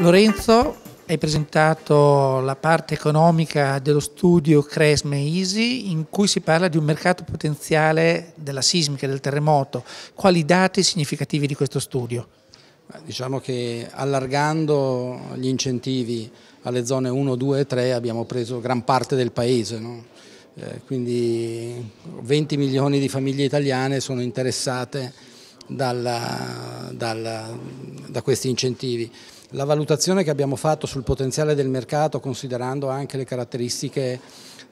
Lorenzo, hai presentato la parte economica dello studio Cresme Easy in cui si parla di un mercato potenziale della sismica e del terremoto. Quali dati significativi di questo studio? Diciamo che allargando gli incentivi alle zone 1, 2 e 3 abbiamo preso gran parte del paese, no? Eh, quindi 20 milioni di famiglie italiane sono interessate dalla, dalla, da questi incentivi. La valutazione che abbiamo fatto sul potenziale del mercato, considerando anche le caratteristiche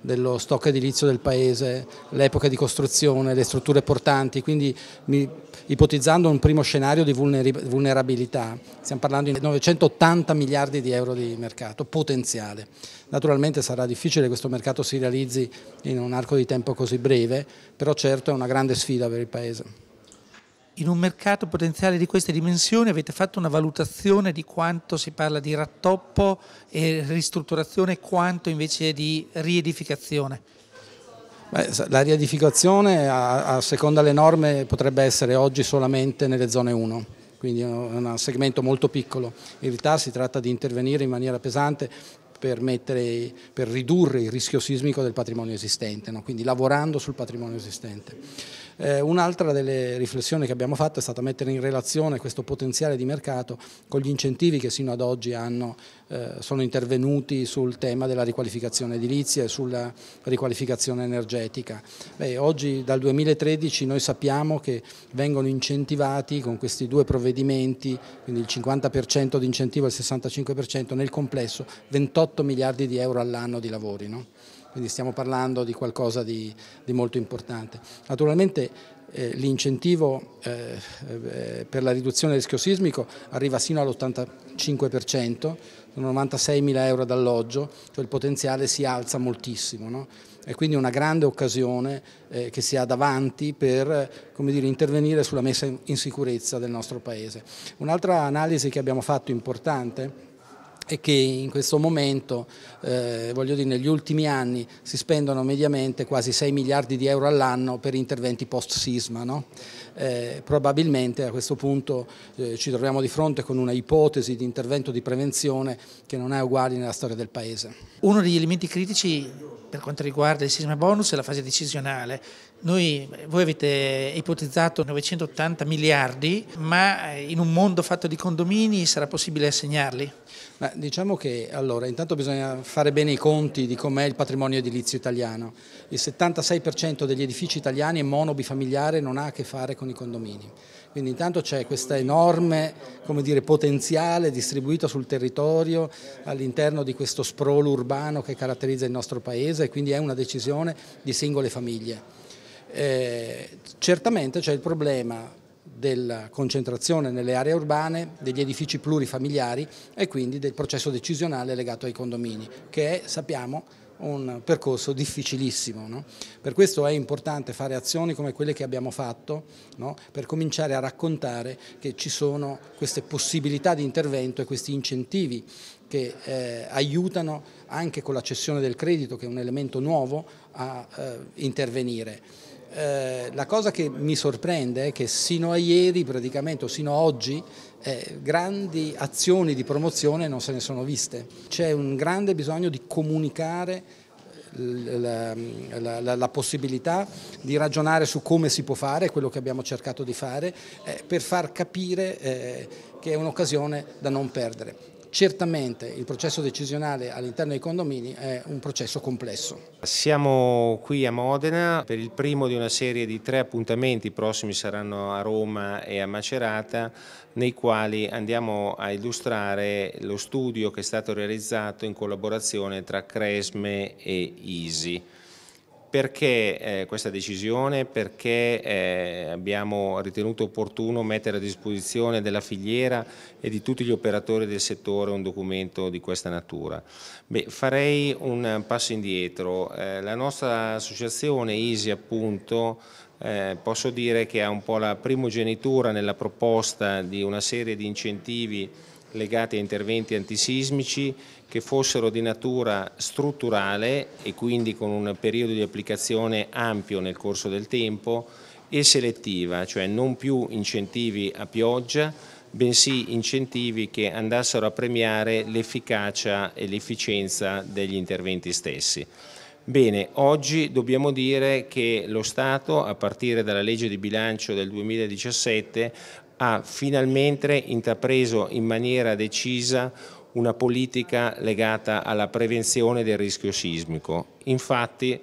dello stock edilizio del paese, l'epoca di costruzione, le strutture portanti, quindi mi, ipotizzando un primo scenario di vulnerabilità, stiamo parlando di 980 miliardi di euro di mercato potenziale. Naturalmente sarà difficile che questo mercato si realizzi in un arco di tempo così breve, però certo è una grande sfida per il Paese. In un mercato potenziale di queste dimensioni avete fatto una valutazione di quanto si parla di rattoppo e ristrutturazione e quanto invece di riedificazione? Beh, la riedificazione a, a seconda delle norme potrebbe essere oggi solamente nelle zone 1 quindi è un segmento molto piccolo. In realtà si tratta di intervenire in maniera pesante per, mettere, per, ridurre il rischio sismico del patrimonio esistente, no? quindi lavorando sul patrimonio esistente. Eh, un'altra delle riflessioni che abbiamo fatto è stata mettere in relazione questo potenziale di mercato con gli incentivi che sino ad oggi hanno, eh, sono intervenuti sul tema della riqualificazione edilizia e sulla riqualificazione energetica. Beh, oggi dal 2013 noi sappiamo che vengono incentivati con questi due provvedimenti, quindi il 50% di incentivo e il 65% nel complesso, 28 28 miliardi di euro all'anno di lavori. No? Quindi stiamo parlando di qualcosa di, di molto importante. Naturalmente eh, l'incentivo eh, eh per la riduzione del rischio sismico arriva sino all'85%, sono 96 mila euro d'alloggio, cioè il potenziale si alza moltissimo. No? È quindi una grande occasione eh, che si ha davanti per dire, intervenire sulla messa in sicurezza del nostro Paese. Un'altra analisi che abbiamo fatto importante e che in questo momento, eh, voglio dire, negli ultimi anni si spendono mediamente quasi 6 miliardi di euro all'anno per interventi post-sisma. No? eh, probabilmente a questo punto eh, ci troviamo di fronte con una ipotesi di intervento di prevenzione che non è uguale nella storia del Paese. Uno degli elementi critici per quanto riguarda il sisma bonus è la fase decisionale. Noi, eh, voi avete ipotizzato 980 miliardi, ma eh, in un mondo fatto di condomini sarà possibile assegnarli? Beh, diciamo che allora, intanto bisogna fare bene i conti di com'è il patrimonio edilizio italiano. Il 76% degli edifici italiani è monobifamiliare, non ha a che fare con con i condomini. Quindi intanto c'è questo enorme dire, potenziale distribuito sul territorio all'interno di questo sprolo urbano che caratterizza il nostro paese e quindi è una decisione di singole famiglie. Eh, certamente c'è il problema della concentrazione nelle aree urbane, degli edifici plurifamiliari e quindi del processo decisionale legato ai condomini, che è, sappiamo, un percorso difficilissimo. No? Per questo è importante fare azioni come quelle che abbiamo fatto, no? per cominciare a raccontare che ci sono queste possibilità di intervento e questi incentivi che eh, aiutano anche con la cessione del credito, che è un elemento nuovo, a eh, intervenire. Eh, la cosa che mi sorprende è che sino a ieri, praticamente, o sino a oggi, eh, grandi azioni di promozione non se ne sono viste. C'è un grande bisogno di comunicare eh, mm, la, la, la, possibilità di ragionare su come si può fare, quello che abbiamo cercato di fare, eh, per far capire eh, che è un'occasione da non perdere. Certamente il processo decisionale all'interno dei condomini è un processo complesso. Siamo qui a Modena per il primo di una serie di tre appuntamenti, i prossimi saranno a Roma e a Macerata, nei quali andiamo a illustrare lo studio che è stato realizzato in collaborazione tra Cresme e Easy. Perché eh, questa decisione? Perché eh, abbiamo ritenuto opportuno mettere a disposizione della filiera e di tutti gli operatori del settore un documento di questa natura? Beh, farei un passo indietro. Eh, la nostra associazione ISI appunto eh, posso dire che ha un po' la primogenitura nella proposta di una serie di incentivi legati a interventi antisismici che fossero di natura strutturale e quindi con un periodo di applicazione ampio nel corso del tempo e selettiva, cioè non più incentivi a pioggia, bensì incentivi che andassero a premiare l'efficacia e l'efficienza degli interventi stessi. Bene, oggi dobbiamo dire che lo Stato, a partire dalla legge di bilancio del 2017, ha finalmente intrapreso in maniera decisa una politica legata alla prevenzione del rischio sismico. Infatti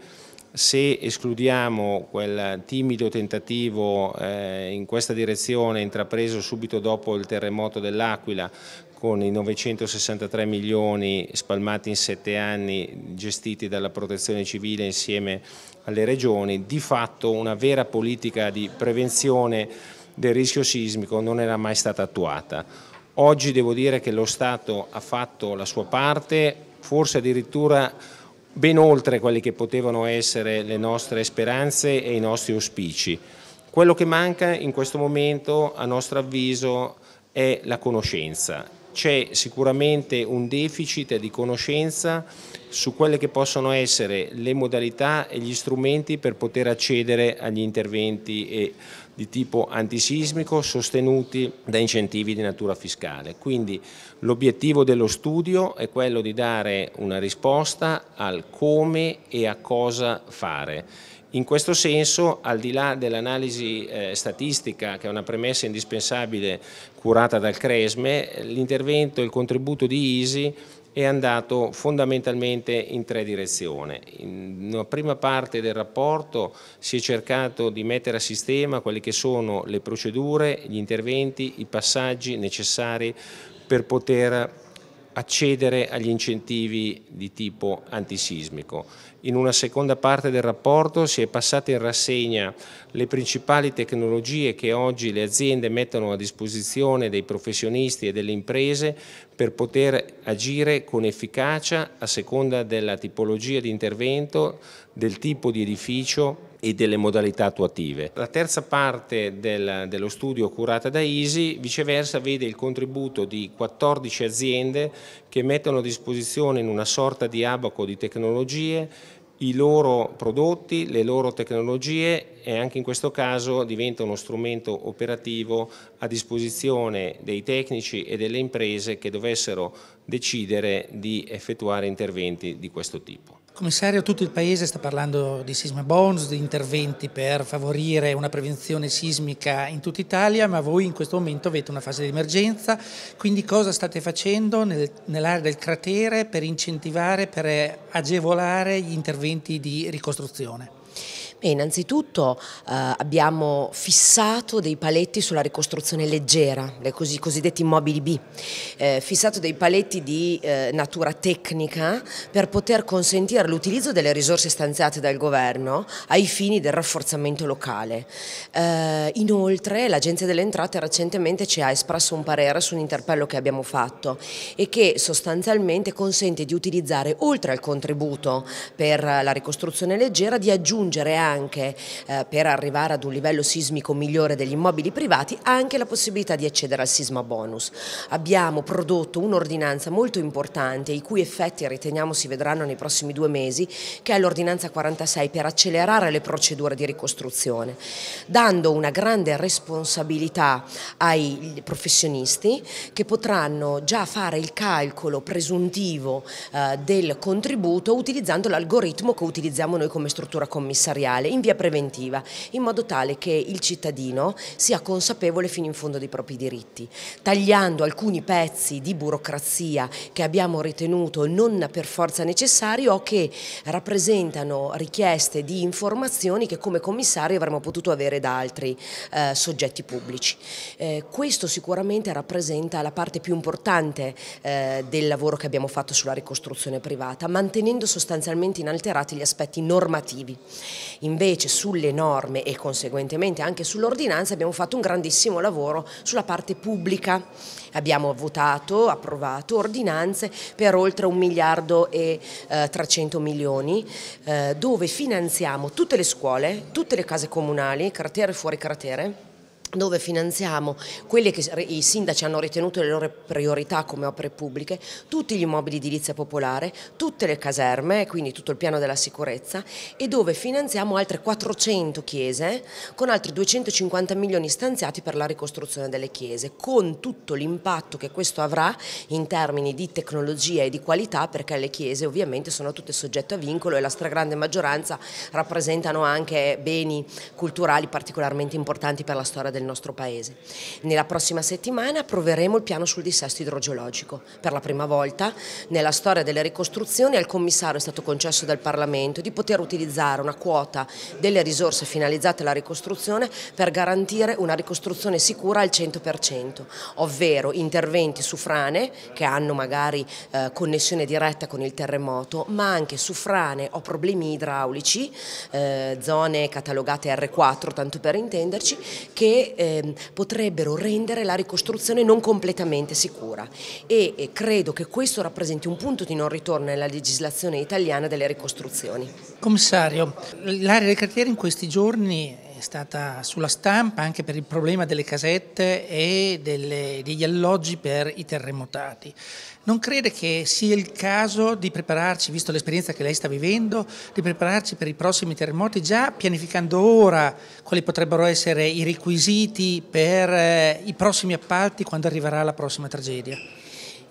se escludiamo quel timido tentativo eh, in questa direzione intrapreso subito dopo il terremoto dell'Aquila con i 963 milioni spalmati in sette anni gestiti dalla protezione civile insieme alle regioni, di fatto una vera politica di prevenzione del rischio sismico non era mai stata attuata. Oggi devo dire che lo Stato ha fatto la sua parte, forse addirittura ben oltre quelle che potevano essere le nostre speranze e i nostri auspici. Quello che manca in questo momento, a nostro avviso, è la conoscenza c'è sicuramente un deficit di conoscenza su quelle che possono essere le modalità e gli strumenti per poter accedere agli interventi eh, di tipo antisismico sostenuti da incentivi di natura fiscale. Quindi l'obiettivo dello studio è quello di dare una risposta al come e a cosa fare in questo senso, al di là dell'analisi eh, statistica, che è una premessa indispensabile curata dal Cresme, l'intervento e il contributo di ISI è andato fondamentalmente in tre direzioni. In una prima parte del rapporto si è cercato di mettere a sistema quelle che sono le procedure, gli interventi, i passaggi necessari per poter accedere agli incentivi di tipo antisismico. In una seconda parte del rapporto si è passata in rassegna le principali tecnologie che oggi le aziende mettono a disposizione dei professionisti e delle imprese per poter agire con efficacia a seconda della tipologia di intervento, del tipo di edificio e delle modalità attuative. La terza parte del, dello studio curata da ISI viceversa vede il contributo di 14 aziende che mettono a disposizione in una sorta di abaco di tecnologie i loro prodotti, le loro tecnologie e anche in questo caso diventa uno strumento operativo a disposizione dei tecnici e delle imprese che dovessero decidere di effettuare interventi di questo tipo. Commissario, tutto il Paese sta parlando di sisma bonus, di interventi per favorire una prevenzione sismica in tutta Italia, ma voi in questo momento avete una fase di emergenza, quindi cosa state facendo nel, nell'area del cratere per incentivare, per agevolare gli interventi di ricostruzione? E innanzitutto eh, abbiamo fissato dei paletti sulla ricostruzione leggera, i cos cosiddetti immobili B, eh, fissato dei paletti di eh, natura tecnica per poter consentire l'utilizzo delle risorse stanziate dal governo ai fini del rafforzamento locale. Eh, inoltre l'Agenzia delle Entrate recentemente ci ha espresso un parere su un interpello che abbiamo fatto e che sostanzialmente consente di utilizzare oltre al contributo per la ricostruzione leggera di aggiungere anche anche eh, per arrivare ad un livello sismico migliore degli immobili privati anche la possibilità di accedere al sisma bonus. Abbiamo prodotto un'ordinanza molto importante i cui effetti riteniamo si vedranno nei prossimi due mesi che è l'ordinanza 46 per accelerare le procedure di ricostruzione dando una grande responsabilità ai professionisti che potranno già fare il calcolo presuntivo eh, del contributo utilizzando l'algoritmo che utilizziamo noi come struttura commissariale penale in via preventiva, in modo tale che il cittadino sia consapevole fino in fondo dei propri diritti, tagliando alcuni pezzi di burocrazia che abbiamo ritenuto non per forza necessari o che rappresentano richieste di informazioni che come commissario avremmo potuto avere da altri eh, soggetti pubblici. Eh, questo sicuramente rappresenta la parte più importante eh, del lavoro che abbiamo fatto sulla ricostruzione privata, mantenendo sostanzialmente inalterati gli aspetti normativi. In invece sulle norme e conseguentemente anche sull'ordinanza abbiamo fatto un grandissimo lavoro sulla parte pubblica. Abbiamo votato, approvato ordinanze per oltre 1 miliardo e eh, 300 milioni eh, dove finanziamo tutte le scuole, tutte le case comunali, cratere e fuori cratere dove finanziamo quelle che i sindaci hanno ritenuto le loro priorità come opere pubbliche, tutti gli immobili di edilizia popolare, tutte le caserme, quindi tutto il piano della sicurezza e dove finanziamo altre 400 chiese con altri 250 milioni stanziati per la ricostruzione delle chiese, con tutto l'impatto che questo avrà in termini di tecnologia e di qualità perché le chiese ovviamente sono tutte soggette a vincolo e la stragrande maggioranza rappresentano anche beni culturali particolarmente importanti per la storia del del nostro Paese. Nella prossima settimana approveremo il piano sul dissesto idrogeologico. Per la prima volta nella storia delle ricostruzioni al commissario è stato concesso dal Parlamento di poter utilizzare una quota delle risorse finalizzate alla ricostruzione per garantire una ricostruzione sicura al 100%, ovvero interventi su frane che hanno magari eh, connessione diretta con il terremoto, ma anche su frane o problemi idraulici, eh, zone catalogate R4 tanto per intenderci, che eh, potrebbero rendere la ricostruzione non completamente sicura e, e credo che questo rappresenti un punto di non ritorno nella legislazione italiana delle ricostruzioni. Commissario, l'area del cartiere in questi giorni stata sulla stampa anche per il problema delle casette e delle, degli alloggi per i terremotati. Non crede che sia il caso di prepararci, visto l'esperienza che lei sta vivendo, di prepararci per i prossimi terremoti già pianificando ora quali potrebbero essere i requisiti per eh, i prossimi appalti quando arriverà la prossima tragedia?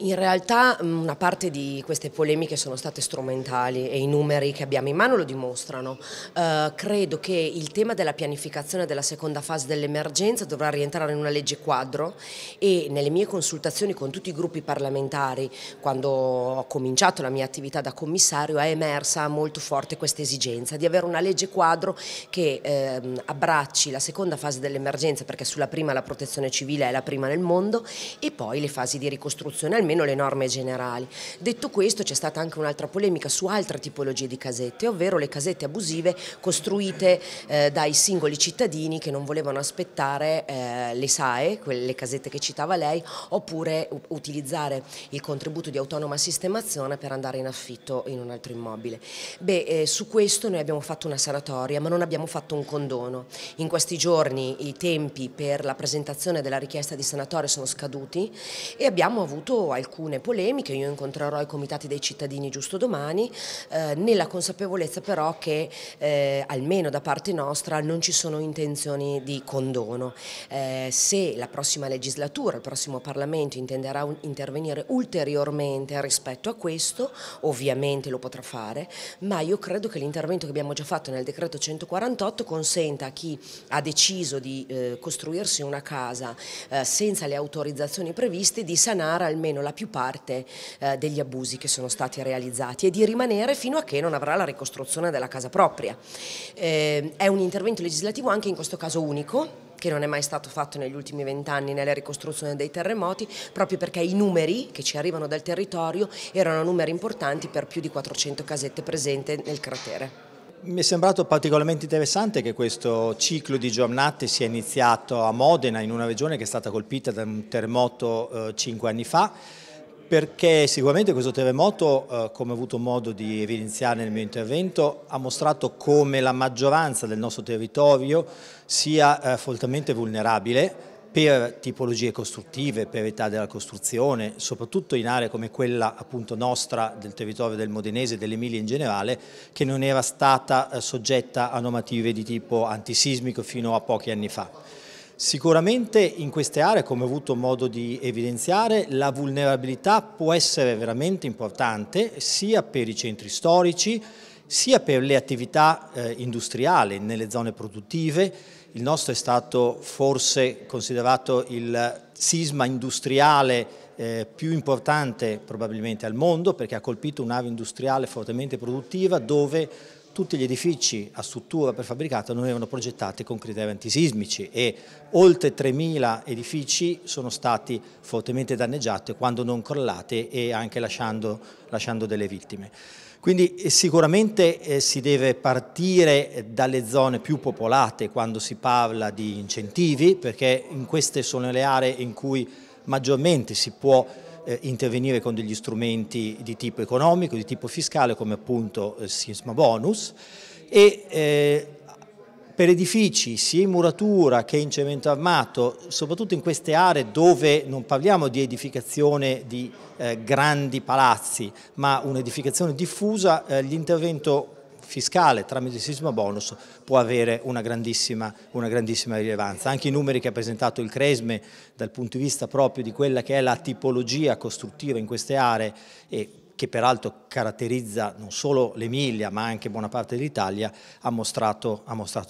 In realtà mm, una parte di queste polemiche sono state strumentali e i numeri che abbiamo in mano lo dimostrano. Eh, credo che il tema della pianificazione della seconda fase dell'emergenza dovrà rientrare in una legge quadro e nelle mie consultazioni con tutti i gruppi parlamentari, quando ho cominciato la mia attività da commissario, è emersa molto forte questa esigenza di avere una legge quadro che eh, abbracci la seconda fase dell'emergenza, perché sulla prima la protezione civile è la prima nel mondo, e poi le fasi di ricostruzione, almeno nemmeno le norme generali. Detto questo c'è stata anche un'altra polemica su altre tipologie di casette, ovvero le casette abusive costruite eh, dai singoli cittadini che non volevano aspettare eh, le SAE, quelle casette che citava lei, oppure utilizzare il contributo di autonoma sistemazione per andare in affitto in un altro immobile. Beh, eh, su questo noi abbiamo fatto una sanatoria ma non abbiamo fatto un condono. In questi giorni i tempi per la presentazione della richiesta di sanatoria sono scaduti e abbiamo avuto alcune polemiche, io incontrerò i comitati dei cittadini giusto domani, eh, nella consapevolezza però che eh, almeno da parte nostra non ci sono intenzioni di condono. Eh, se la prossima legislatura, il prossimo Parlamento intenderà un, intervenire ulteriormente rispetto a questo, ovviamente lo potrà fare, ma io credo che l'intervento che abbiamo già fatto nel decreto 148 consenta a chi ha deciso di eh, costruirsi una casa eh, senza le autorizzazioni previste di sanare almeno la più parte eh, degli abusi che sono stati realizzati e di rimanere fino a che non avrà la ricostruzione della casa propria. Eh, è un intervento legislativo anche in questo caso unico che non è mai stato fatto negli ultimi vent'anni nella ricostruzione dei terremoti, proprio perché i numeri che ci arrivano dal territorio erano numeri importanti per più di 400 casette presenti nel cratere. Mi è sembrato particolarmente interessante che questo ciclo di giornate sia iniziato a Modena, in una regione che è stata colpita da un terremoto eh, anni fa, perché sicuramente questo terremoto, eh, come ho avuto modo di evidenziare nel mio intervento, ha mostrato come la maggioranza del nostro territorio sia eh, fortemente vulnerabile per tipologie costruttive, per età della costruzione, soprattutto in aree come quella appunto nostra del territorio del Modenese e dell'Emilia in generale, che non era stata eh, soggetta a normative di tipo antisismico fino a pochi anni fa. Sicuramente in queste aree, come ho avuto modo di evidenziare, la vulnerabilità può essere veramente importante sia per i centri storici, sia per le attività eh, industriali nelle zone produttive, il nostro è stato forse considerato il sisma industriale eh, più importante probabilmente al mondo perché ha colpito un'area industriale fortemente produttiva dove tutti gli edifici a struttura prefabbricata non erano progettati con criteri antisismici e oltre 3.000 edifici sono stati fortemente danneggiati quando non crollati e anche lasciando, lasciando delle vittime. Quindi eh, sicuramente eh, si deve partire dalle zone più popolate quando si parla di incentivi perché in queste sono le aree in cui maggiormente si può eh, intervenire con degli strumenti di tipo economico, di tipo fiscale come appunto eh, sisma bonus e eh, per edifici sia in muratura che in cemento armato, soprattutto in queste aree dove non parliamo di edificazione di eh, grandi palazzi, ma un'edificazione diffusa, eh, l'intervento fiscale tramite il sisma bonus può avere una grandissima, una grandissima rilevanza. Anche i numeri che ha presentato il Cresme dal punto di vista proprio di quella che è la tipologia costruttiva in queste aree e che peraltro caratterizza non solo l'Emilia ma anche buona parte dell'Italia, ha, ha mostrato,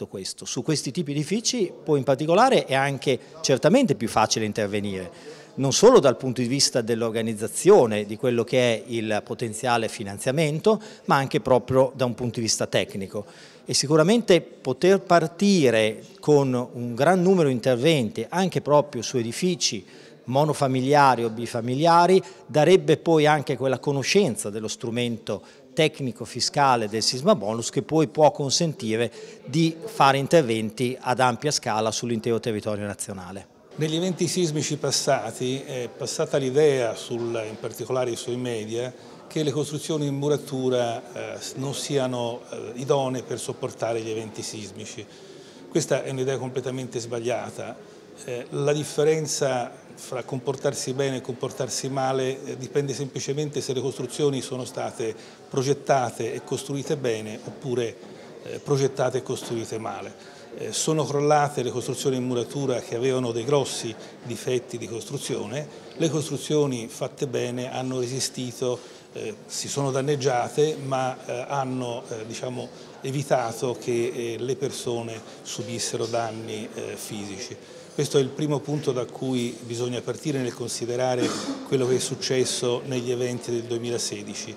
questo. Su questi tipi di edifici poi in particolare è anche certamente più facile intervenire non solo dal punto di vista dell'organizzazione, di quello che è il potenziale finanziamento, ma anche proprio da un punto di vista tecnico. E sicuramente poter partire con un gran numero di interventi, anche proprio su edifici monofamiliari o bifamiliari, darebbe poi anche quella conoscenza dello strumento tecnico fiscale del sisma bonus che poi può consentire di fare interventi ad ampia scala sull'intero territorio nazionale. Negli eventi sismici passati è passata l'idea, in particolare sui media, che le costruzioni in muratura eh, non siano eh, idonee per sopportare gli eventi sismici. Questa è un'idea completamente sbagliata. Eh, la differenza fra comportarsi bene e comportarsi male dipende semplicemente se le costruzioni sono state progettate e costruite bene oppure progettate e costruite male. Eh, sono crollate le costruzioni in muratura che avevano dei grossi difetti di costruzione, le costruzioni fatte bene hanno resistito, eh, si sono danneggiate ma eh, hanno eh, diciamo, evitato che eh, le persone subissero danni eh, fisici. Questo è il primo punto da cui bisogna partire nel considerare quello che è successo negli eventi del 2016.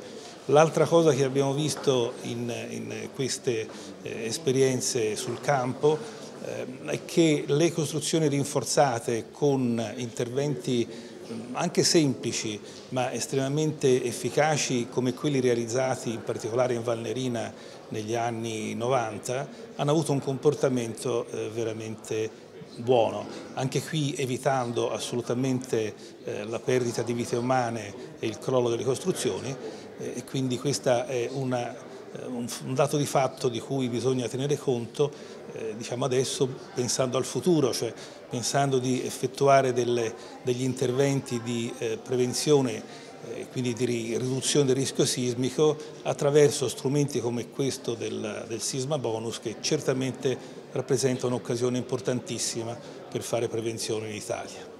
L'altra cosa che abbiamo visto in, in queste eh, esperienze sul campo eh, è che le costruzioni rinforzate con interventi ehm, anche semplici ma estremamente efficaci come quelli realizzati in particolare in Valnerina negli anni 90 hanno avuto un comportamento eh, veramente buono, anche qui evitando assolutamente eh, la perdita di vite umane e il crollo delle costruzioni eh, e quindi questo è una, eh, un, un, dato di fatto di cui bisogna tenere conto eh, diciamo adesso pensando al futuro, cioè pensando di effettuare delle, degli interventi di eh, prevenzione quindi di riduzione del rischio sismico attraverso strumenti come questo del, del sisma bonus che certamente rappresenta un'occasione importantissima per fare prevenzione in Italia.